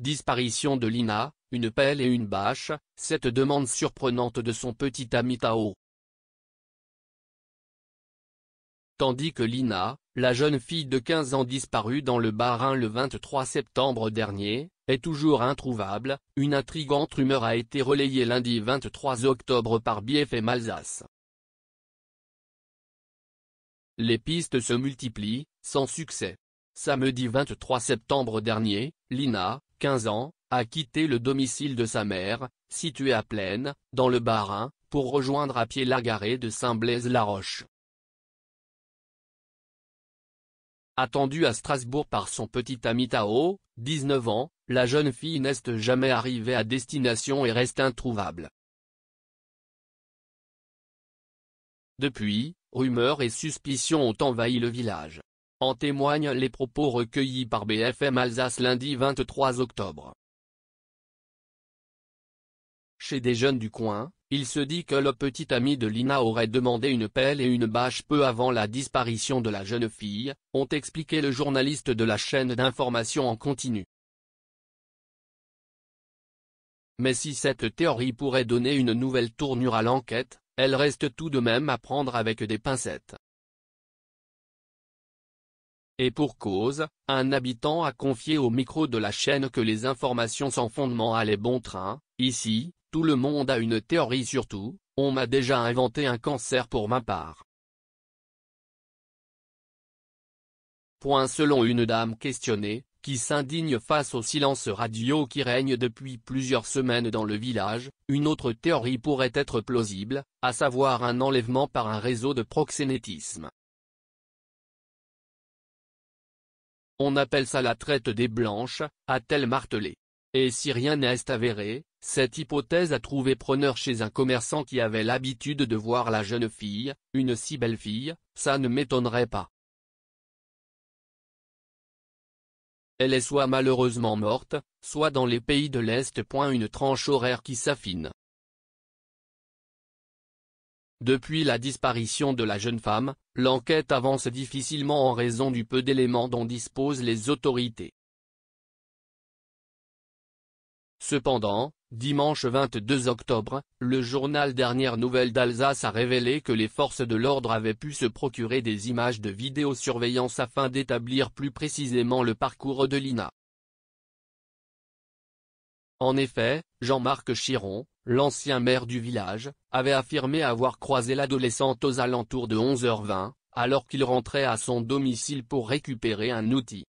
Disparition de Lina, une pelle et une bâche, cette demande surprenante de son petit ami Tao. Tandis que Lina, la jeune fille de 15 ans disparue dans le Bas-Rhin le 23 septembre dernier, est toujours introuvable, une intrigante rumeur a été relayée lundi 23 octobre par BFM Alsace. Les pistes se multiplient, sans succès. Samedi 23 septembre dernier, Lina, 15 ans, a quitté le domicile de sa mère, situé à Plaine, dans le Bas-Rhin, pour rejoindre à pied la garée de Saint-Blaise-la-Roche. Attendu à Strasbourg par son petit ami Tao, 19 ans, la jeune fille n'est jamais arrivée à destination et reste introuvable. Depuis, rumeurs et suspicions ont envahi le village. En témoignent les propos recueillis par BFM Alsace lundi 23 octobre. Chez des jeunes du coin, il se dit que le petit ami de Lina aurait demandé une pelle et une bâche peu avant la disparition de la jeune fille, ont expliqué le journaliste de la chaîne d'information en continu. Mais si cette théorie pourrait donner une nouvelle tournure à l'enquête, elle reste tout de même à prendre avec des pincettes. Et pour cause, un habitant a confié au micro de la chaîne que les informations sans fondement allaient bon train, ici, tout le monde a une théorie surtout, on m'a déjà inventé un cancer pour ma part. Point selon une dame questionnée, qui s'indigne face au silence radio qui règne depuis plusieurs semaines dans le village, une autre théorie pourrait être plausible, à savoir un enlèvement par un réseau de proxénétisme. On appelle ça la traite des blanches, a-t-elle martelé. Et si rien n'est avéré, cette hypothèse a trouvé preneur chez un commerçant qui avait l'habitude de voir la jeune fille, une si belle fille, ça ne m'étonnerait pas. Elle est soit malheureusement morte, soit dans les pays de l'Est. point Une tranche horaire qui s'affine. Depuis la disparition de la jeune femme, l'enquête avance difficilement en raison du peu d'éléments dont disposent les autorités. Cependant, dimanche 22 octobre, le journal Dernière Nouvelle d'Alsace a révélé que les forces de l'ordre avaient pu se procurer des images de vidéosurveillance afin d'établir plus précisément le parcours de Lina. En effet, Jean-Marc Chiron, l'ancien maire du village, avait affirmé avoir croisé l'adolescente aux alentours de 11h20, alors qu'il rentrait à son domicile pour récupérer un outil.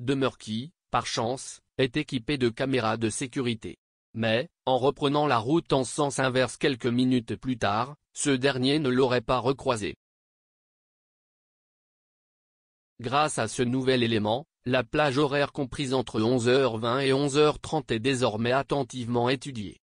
Demeure qui, par chance, est équipé de caméras de sécurité. Mais, en reprenant la route en sens inverse quelques minutes plus tard, ce dernier ne l'aurait pas recroisé. Grâce à ce nouvel élément, la plage horaire comprise entre 11h20 et 11h30 est désormais attentivement étudiée.